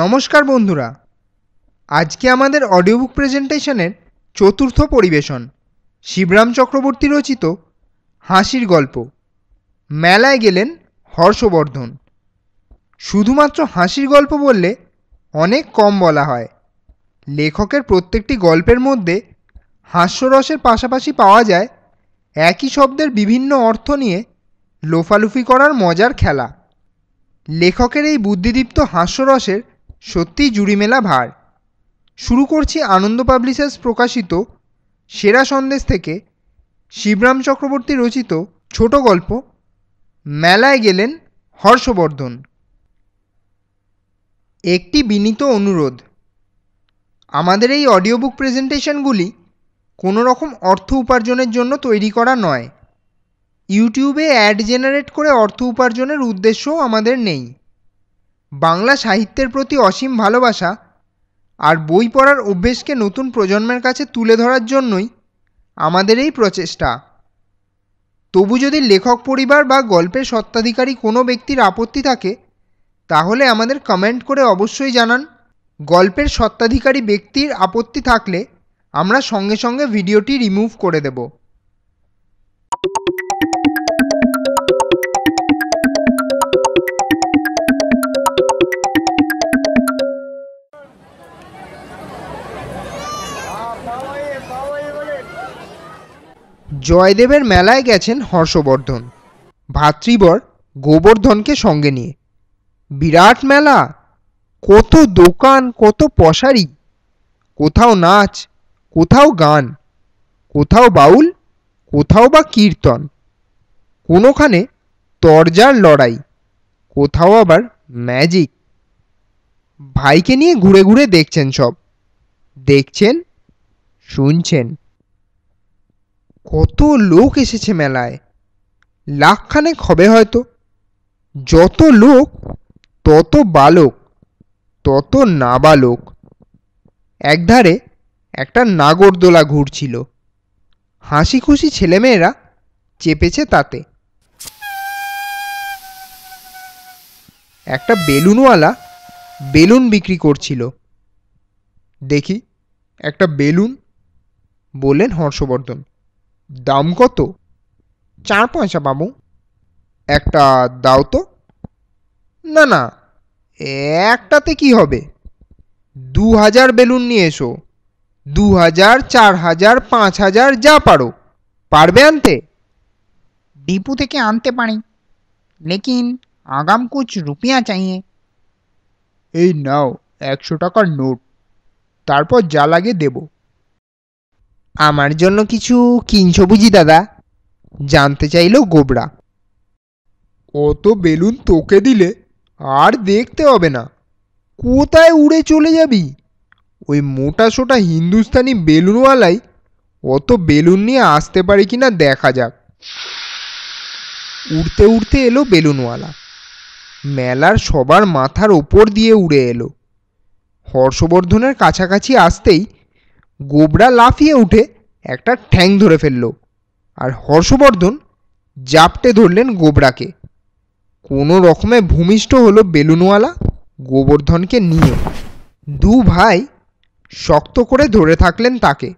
নমস্কার বন্ধুরা আজকে আমাদের অডিও বুক প্রেজেন্টেশনের চতুর্থ পরিবেশন শিবরাম চক্রবর্তী রচিত হাসির গল্প মেলায় গেলেন হর্ষবর্ধন শুধুমাত্র হাসির গল্প বললে অনেক কম বলা হয় লেখকের প্রত্যেকটি গল্পের মধ্যে হাস্যরসের পাশাপাশি পাওয়া যায় একই শব্দের বিভিন্ন অর্থ নিয়ে লোফালুফি করার মজার খেলা লেখকের এই বুদ্ধিদীপ্ত হাস্যরসের সত্যি জুড়ি মেলা ভার শুরু করছি আনন্দ পাবলিশার্স প্রকাশিত সেরা সন্দেশ থেকে শিবরাম চক্রবর্তী রচিত ছোট গল্প মেলায় গেলেন হর্ষবর্ধন একটি বিনীত অনুরোধ আমাদের এই অডিও বুক প্রেজেন্টেশনগুলি কোনো রকম অর্থ উপার্জনের জন্য তৈরি করা নয় ইউটিউবে অ্যাড জেনারেট করে অর্থ উপার্জনের উদ্দেশ্যও আমাদের নেই বাংলা সাহিত্যের প্রতি অসীম ভালোবাসা আর বই পড়ার অভ্যেসকে নতুন প্রজন্মের কাছে তুলে ধরার জন্যই আমাদের এই প্রচেষ্টা তবু যদি লেখক পরিবার বা গল্পের সত্ত্বাধিকারী কোনো ব্যক্তির আপত্তি থাকে তাহলে আমাদের কমেন্ট করে অবশ্যই জানান গল্পের সত্ত্বাধিকারী ব্যক্তির আপত্তি থাকলে আমরা সঙ্গে সঙ্গে ভিডিওটি রিমুভ করে দেব জয়দেবের মেলায় গেছেন হর্ষবর্ধন ভাতৃবর গোবর্ধনকে সঙ্গে নিয়ে বিরাট মেলা কত দোকান কত পশারি কোথাও নাচ কোথাও গান কোথাও বাউল কোথাও বা কীর্তন কোনোখানে তরজার লড়াই কোথাও আবার ম্যাজিক ভাইকে নিয়ে ঘুরে ঘুরে দেখছেন সব দেখছেন শুনছেন কত লোক এসেছে মেলায় লাখখানেক হবে হয়তো যত লোক তত বালক তত নাবালক একধারে একটা নাগরদোলা ঘুরছিল হাসি খুশি ছেলেমেয়েরা চেপেছে তাতে একটা বেলুনওয়ালা বেলুন বিক্রি করছিল দেখি একটা বেলুন বললেন হর্ষবর্ধন দাম কত চার পয়সা বাবু একটা দাও তো না না একটাতে কি হবে দু হাজার বেলুন নিয়ে এসো দু হাজার চার হাজার পাঁচ হাজার যা পারো পারবে আনতে ডিপু থেকে আনতে পারি লেকিন আগাম কুচ রুপিয়া চাইয়ে এই নাও একশো টাকার নোট তারপর যা লাগে দেবো আমার জন্য কিছু কিনছ বুঝি দাদা জানতে চাইল গোবরা অত বেলুন তোকে দিলে আর দেখতে হবে না কোথায় উড়ে চলে যাবি ওই মোটা সোটা হিন্দুস্তানি বেলুনওয়ালাই অত বেলুন নিয়ে আসতে পারে কি না দেখা যাক উড়তে উড়তে এলো বেলুনওয়ালা মেলার সবার মাথার ওপর দিয়ে উড়ে এলো হর্ষবর্ধনের কাছাকাছি আসতেই গোবরা লাফিয়ে উঠে একটা ঠ্যাং ধরে ফেলল আর হর্ষবর্ধন জাপটে ধরলেন গোবরাকে কোনো রকমে ভূমিষ্ঠ হলো বেলুনওয়ালা গোবর্ধনকে নিয়ে দু ভাই শক্ত করে ধরে থাকলেন তাকে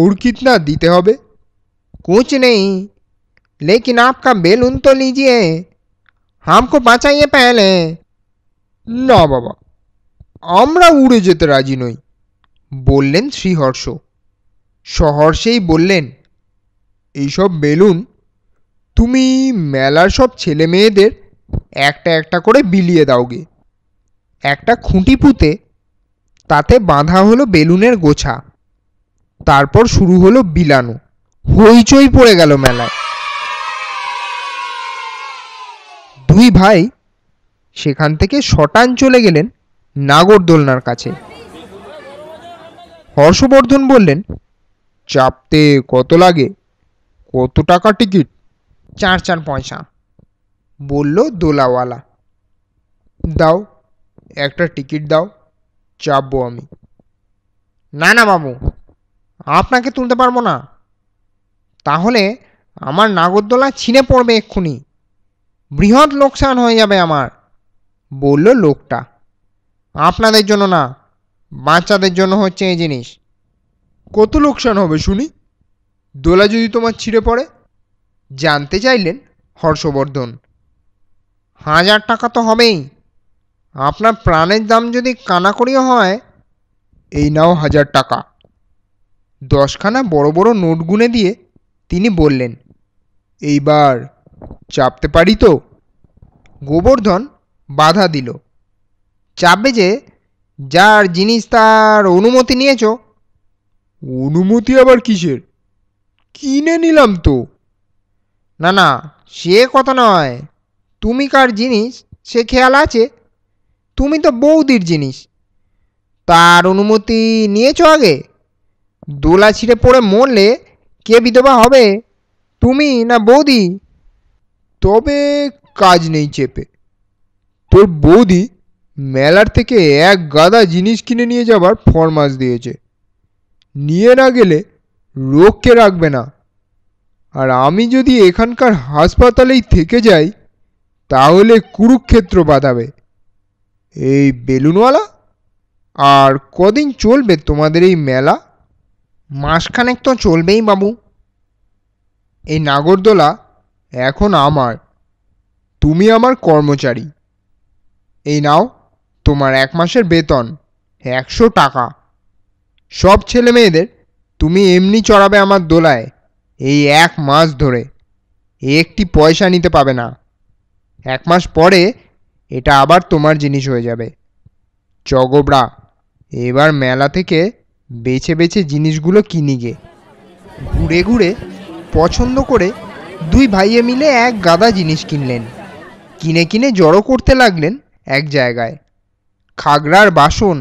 অর্কিত না দিতে হবে কুচ নেই লেকিন আপকা বেলুন তো লিজিয়ে হামকো বাঁচাইয়ে পেলে না বাবা আমরা উড়ে যেতে রাজি নই বললেন শ্রীহর্ষ সহর্ষেই বললেন এইসব বেলুন তুমি মেলার সব ছেলে মেয়েদের একটা একটা করে বিলিয়ে দাওগে একটা খুঁটি পুঁতে তাতে বাঁধা হলো বেলুনের গোছা তারপর শুরু হলো বিলানো হইচই পড়ে গেল মেলায় দুই ভাই সেখান থেকে শটান চলে গেলেন নাগরদোলনার কাছে হর্ষবর্ধন বললেন চাপতে কত লাগে কত টাকা টিকিট চার চার পয়সা বলল দোলাওয়ালা দাও একটা টিকিট দাও চাপবো আমি না না বাবু আপনাকে তুলতে পারবো না তাহলে আমার নাগরদোলা ছিঁড়ে পড়বে এক্ষুনি বৃহৎ লোকসান হয়ে যাবে আমার বলল লোকটা আপনাদের জন্য না বাচ্চাদের জন্য হচ্ছে এই জিনিস কত লোকসান হবে শুনি দোলা যদি তোমার ছিঁড়ে পড়ে জানতে চাইলেন হর্ষবর্ধন হাজার টাকা তো হবেই আপনার প্রাণের দাম যদি কানাকড়িও হয় এই নাও হাজার টাকা দশখানা বড় বড় নোট গুনে দিয়ে তিনি বললেন এইবার চাপতে পারি তো গোবর্ধন বাধা দিল চাপবে যে যার জিনিস তার অনুমতি নিয়েছ অনুমতি আবার কিসের কিনে নিলাম তো না না সে কথা নয় তুমি কার জিনিস সে খেয়াল আছে তুমি তো বৌদির জিনিস তার অনুমতি নিয়েছ আগে দোলা ছিঁড়ে পড়ে মরলে কে বিধবা হবে তুমি না বৌদি তবে কাজ নেই চেপে তোর বৌদি মেলার থেকে এক গাদা জিনিস কিনে নিয়ে যাবার ফরমাস দিয়েছে নিয়ে না গেলে রোগকে রাখবে না আর আমি যদি এখানকার হাসপাতালেই থেকে যাই তাহলে কুরুক্ষেত্র বাঁধাবে এই বেলুনওয়ালা আর কদিন চলবে তোমাদের এই মেলা মাসখানেক তো চলবেই বাবু এই নাগরদোলা এখন আমার তুমি আমার কর্মচারী এই নাও তোমার এক মাসের বেতন একশো টাকা সব ছেলে মেয়েদের তুমি এমনি চড়াবে আমার দোলায় এই এক মাস ধরে একটি পয়সা নিতে পাবে না এক মাস পরে এটা আবার তোমার জিনিস হয়ে যাবে চগবড়া এবার মেলা থেকে বেছে বেছে জিনিসগুলো কিনি গে ঘুরে ঘুরে পছন্দ করে দুই ভাইয়ে মিলে এক গাদা জিনিস কিনলেন কিনে কিনে জড়ো করতে লাগলেন এক জায়গায় খাগড়ার বাসন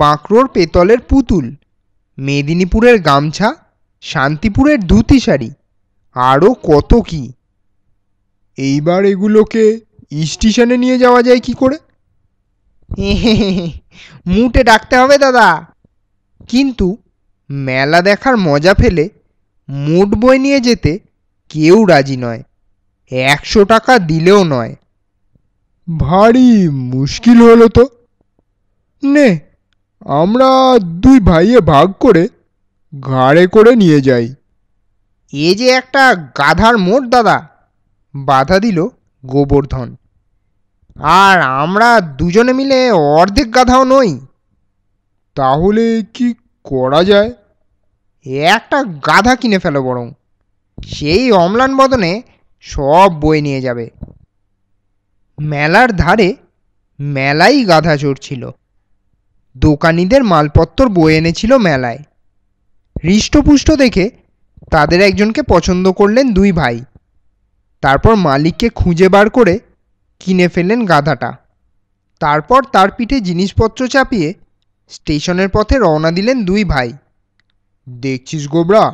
বাঁকড়োর পেতলের পুতুল মেদিনীপুরের গামছা শান্তিপুরের ধুতি শাড়ি আরও কত কি এইবার এগুলোকে স্টেশনে নিয়ে যাওয়া যায় কি করে মুটে ডাকতে হবে দাদা কিন্তু মেলা দেখার মজা ফেলে মোট বই নিয়ে যেতে কেউ রাজি নয় একশো টাকা দিলেও নয় ভারী মুশকিল হলো তো নে আমরা দুই ভাইয়ে ভাগ করে ঘাড়ে করে নিয়ে যাই এ যে একটা গাধার মোট দাদা বাধা দিল গোবর্ধন আর আমরা দুজনে মিলে অর্ধেক গাধাও নই তাহলে কি করা যায় একটা গাধা কিনে ফেলো বরং সেই অম্লান বদনে সব বই নিয়ে যাবে মেলার ধারে মেলাই গাধা চড়ছিল দোকানিদের মালপত্তর বয়ে এনেছিল মেলায় হৃষ্টপুষ্ট দেখে তাদের একজনকে পছন্দ করলেন দুই ভাই তারপর মালিককে খুঁজে বার করে কিনে ফেললেন গাধাটা তারপর তার পিঠে জিনিসপত্র চাপিয়ে স্টেশনের পথে রওনা দিলেন দুই ভাই দেখছিস গোবরা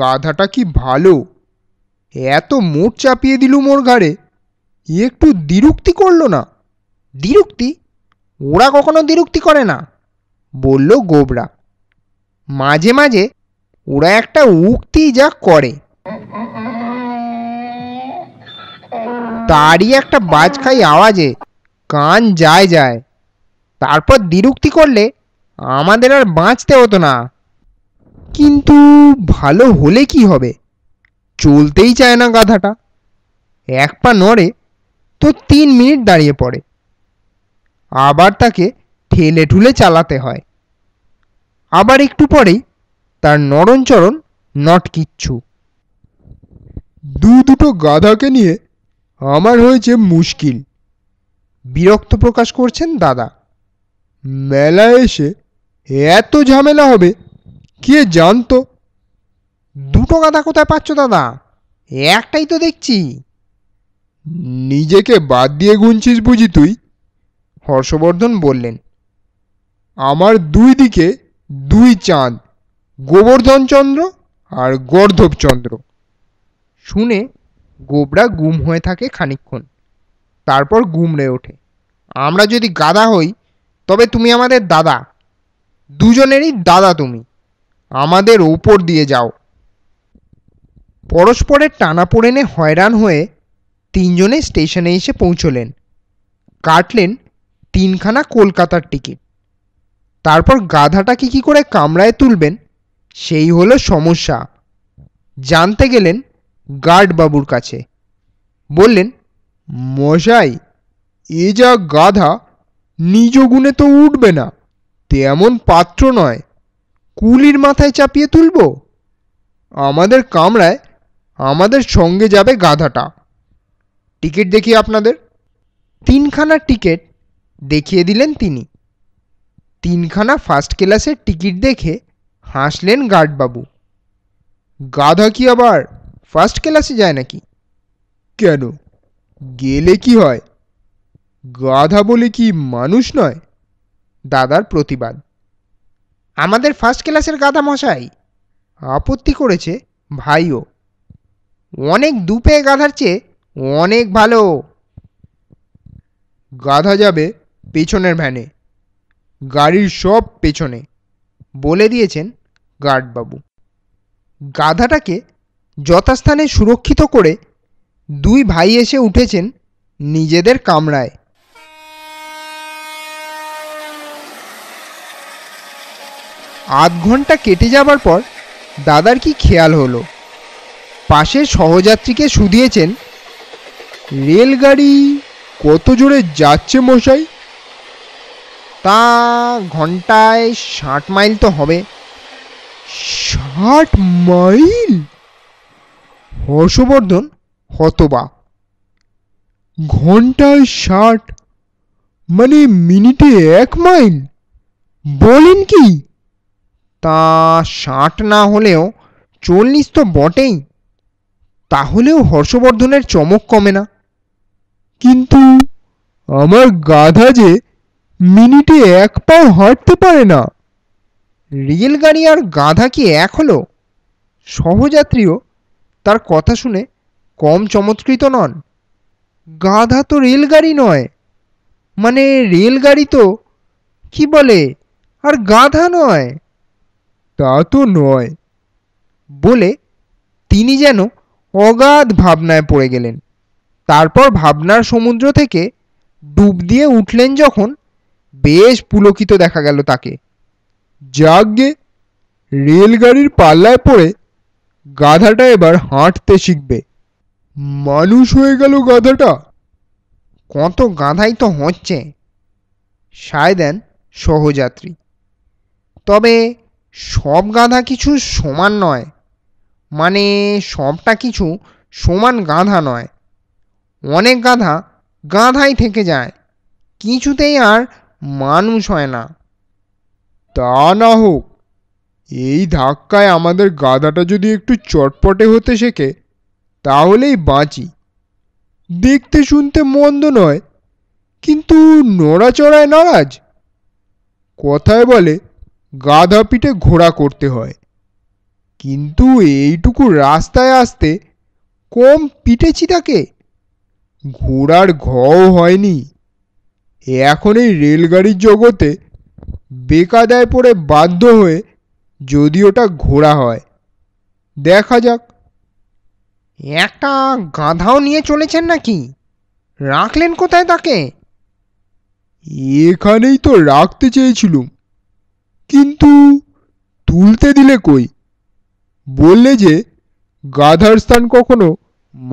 গাধাটা কি ভালো এত মোট চাপিয়ে দিলুম ওর ঘাড়ে একটু দিরুক্তি করলো না দিরুক্তি ওরা কখনো দ্বিরুক্তি করে না বলল গোবরা মাঝে মাঝে ওরা একটা উক্তি যা করে তারই একটা বাজখাই আওয়াজে কান যায় যায় তারপর দ্বিরুক্তি করলে আমাদের আর বাঁচতে হতো না কিন্তু ভালো হলে কি হবে চলতেই চায় না গাধাটা এক পা নড়ে তো তিন মিনিট দাঁড়িয়ে পড়ে আবার তাকে ঠেলে ঠুলে চালাতে হয় আবার একটু পরেই তার নরণচরণ নট কিচ্ছু দু দুটো গাধাকে নিয়ে আমার হয়েছে মুশকিল বিরক্ত প্রকাশ করছেন দাদা মেলায় এসে এত ঝামেলা হবে কে জানতো দুটো গাধা কোথায় পাচ্ছ দাদা একটাই তো দেখছি নিজেকে বাদ দিয়ে গুনছিস বুঝি তুই হর্ষবর্ধন বললেন আমার দুই দিকে দুই চাঁদ গোবর্ধনচন্দ্র আর গর্ধবচন্দ্র শুনে গোবরা গুম হয়ে থাকে খানিক্ষণ তারপর গুমড়ে ওঠে আমরা যদি গাদা হই তবে তুমি আমাদের দাদা দুজনেরই দাদা তুমি আমাদের ওপর দিয়ে যাও পরস্পরের টানাপোড়েনে হয়রান হয়ে তিনজনে স্টেশনে এসে পৌঁছলেন কাটলেন তিনখানা কলকাতার টিকিট তারপর গাধাটাকে কী করে কামড়ায় তুলবেন সেই হলো সমস্যা জানতে গেলেন গার্ডবাবুর কাছে বললেন মশাই এ যা গাধা নিজ গুণে তো উঠবে না তেমন পাত্র নয় কুলির মাথায় চাপিয়ে তুলব আমাদের কামরায় আমাদের সঙ্গে যাবে গাধাটা টিকিট দেখি আপনাদের তিনখানা টিকিট দেখিয়ে দিলেন তিনি তিনখানা ফার্স্ট ক্লাসের টিকিট দেখে হাসলেন গার্ডবাবু গাধা কি আবার ফার্স্ট ক্লাসে যায় নাকি কেন গেলে কি হয় গাধা বলে কি মানুষ নয় দাদার প্রতিবাদ আমাদের ফার্স্ট ক্লাসের গাধা মশাই আপত্তি করেছে ভাইও অনেক দুপে গাধার চেয়ে অনেক ভালো গাধা যাবে পেছনের ভ্যানে গাড়ির সব পেছনে বলে দিয়েছেন গার্ডবাবু গাধাটাকে যথাস্থানে সুরক্ষিত করে দুই ভাই এসে উঠেছেন নিজেদের কামরায় আধ ঘন্টা কেটে যাবার পর দাদার কি খেয়াল হলো পাশে সহযাত্রীকে শুধিয়েছেন রেলগাড়ি কত জোরে যাচ্ছে মশাই তা ঘন্টায় ষাট মাইল তো হবে ষাট মাইল হর্ষবর্ধন হতবা ঘন্টায় ষাট মানে মিনিটে এক মাইল বলেন কি তা ষাট না হলেও চল্লিশ তো বটেই তাহলেও হর্ষবর্ধনের চমক কমে না কিন্তু আমার গাধা যে মিনিটে এক পাও হাঁটতে পারে না রেলগাড়ি আর গাধা কি এক হলো সহযাত্রীও তার কথা শুনে কম চমৎকৃত নন গাধা তো রেলগাড়ি নয় মানে রেলগাড়ি তো কি বলে আর গাধা নয় তা তো নয় বলে তিনি যেন অগাধ ভাবনায় পড়ে গেলেন তারপর ভাবনার সমুদ্র থেকে ডুব দিয়ে উঠলেন যখন বেশ পুলকিত দেখা গেল তাকে যাগ্যে রেলগাড়ির পাল্লায় পড়ে গাধাটা এবার হাঁটতে শিখবে মানুষ হয়ে গেল গাধাটা কত গাধাই তো হচ্ছে সায় দেন সহযাত্রী তবে সব গাধা কিছু সমান নয় মানে সবটা কিছু সমান গাধা নয় অনেক গাধা গাধাই থেকে যায় কিছুতেই আর মানুষ হয় না তা না হোক এই ধাক্কায় আমাদের গাধাটা যদি একটু চটপটে হতে শেখে তাহলেই বাঁচি দেখতে শুনতে মন্দ নয় কিন্তু নড়াচড়ায় নারাজ কথায় বলে গাধা পিঠে ঘোড়া করতে হয় কিন্তু এইটুকু রাস্তায় আসতে কম পিটেছি তাকে ঘোড়ার ঘও হয়নি এখন এই রেলগাড়ির জগতে বেকাদায় পড়ে বাধ্য হয়ে যদি ওটা ঘোরা হয় দেখা যাক একটা গাধাও নিয়ে চলেছেন নাকি রাখলেন কোথায় তাকে এখানেই তো রাখতে চেয়েছিলুম কিন্তু তুলতে দিলে কই বললে যে গাধার স্থান কখনো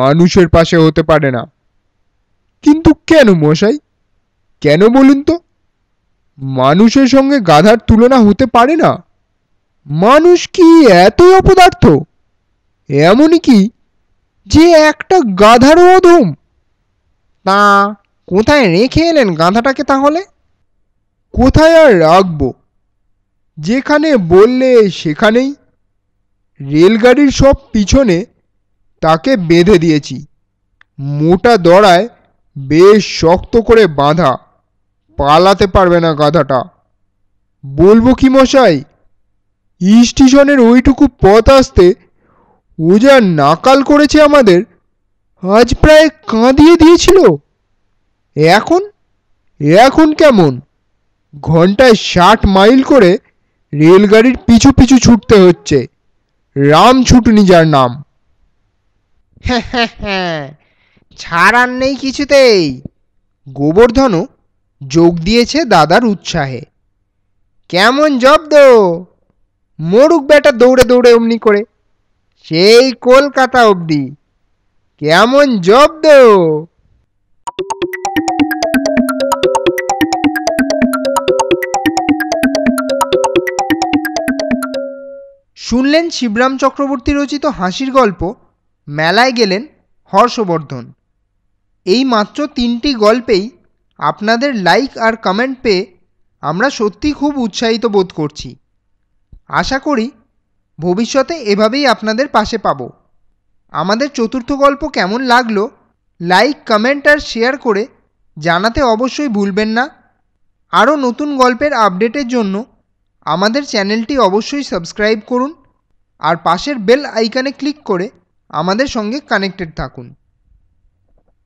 মানুষের পাশে হতে পারে না কিন্তু কেন মশাই কেন বলুন তো মানুষের সঙ্গে গাধার তুলনা হতে পারে না মানুষ কি এতই অপদার্থ এমনই কি যে একটা গাধারও অধম তা কোথায় রেখে এলেন গাঁধাটাকে তাহলে কোথায় আর রাখবো যেখানে বললে সেখানেই রেলগাড়ির সব পিছনে তাকে বেঁধে দিয়েছি মোটা দড়ায় বেশ শক্ত করে বাঁধা পালাতে পারবে না গাধাটা বলবো কি মশাই স্টেশনের ওইটুকু পথ আসতে ও যা নাকাল করেছে আমাদের আজ প্রায় কাঁদিয়ে দিয়েছিল এখন এখন কেমন ঘন্টায় ষাট মাইল করে রেলগাড়ির পিছু পিছু ছুটতে হচ্ছে রাম ছুটনি যার নাম হ্যাঁ হ্যাঁ হ্যাঁ ছাড় আর নেই কিছুতেই গোবর্ধনও যোগ দিয়েছে দাদার উৎসাহে কেমন জব্দ মরুক বেটা দৌড়ে দৌড়ে অমনি করে সেই কলকাতা অবধি কেমন জব্দ শুনলেন শিবরাম চক্রবর্তী রচিত হাসির গল্প মেলায় গেলেন হর্ষবর্ধন এই মাত্র তিনটি গল্পেই আপনাদের লাইক আর কমেন্ট পেয়ে আমরা সত্যিই খুব উৎসাহিত বোধ করছি আশা করি ভবিষ্যতে এভাবেই আপনাদের পাশে পাবো আমাদের চতুর্থ গল্প কেমন লাগলো লাইক কমেন্ট আর শেয়ার করে জানাতে অবশ্যই ভুলবেন না আরও নতুন গল্পের আপডেটের জন্য আমাদের চ্যানেলটি অবশ্যই সাবস্ক্রাইব করুন আর পাশের বেল আইকানে ক্লিক করে আমাদের সঙ্গে কানেক্টেড থাকুন